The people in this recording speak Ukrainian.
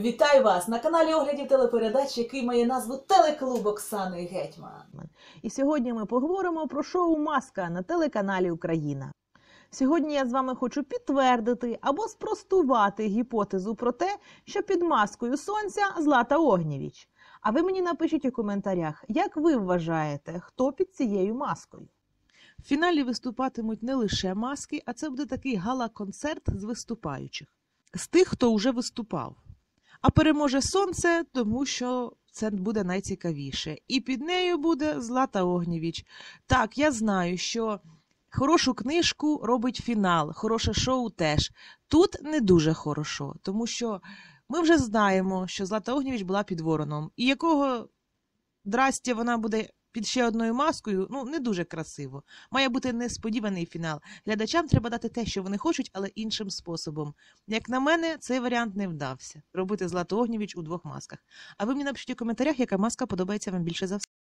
Вітаю вас на каналі оглядів телепередач, який має назву Телеклуб Оксани Гетьман. І сьогодні ми поговоримо про шоу Маска на телеканалі Україна. Сьогодні я з вами хочу підтвердити або спростувати гіпотезу про те, що під маскою сонця Злата Огнєвіч. А ви мені напишіть у коментарях, як ви вважаєте, хто під цією маскою. В фіналі виступатимуть не лише маски, а це буде такий гала-концерт з виступаючих, з тих, хто вже виступав. А переможе сонце, тому що це буде найцікавіше. І під нею буде Злата Огнєвіч. Так, я знаю, що хорошу книжку робить фінал, хороше шоу теж. Тут не дуже хорошо, тому що ми вже знаємо, що Злата Огнєвіч була під вороном, і якого драстя вона буде під ще одною маскою ну не дуже красиво. Має бути несподіваний фінал. Глядачам треба дати те, що вони хочуть, але іншим способом. Як на мене, цей варіант не вдався робити Злату огнівіч у двох масках. А ви мені напишіть у коментарях, яка маска подобається вам більше за все.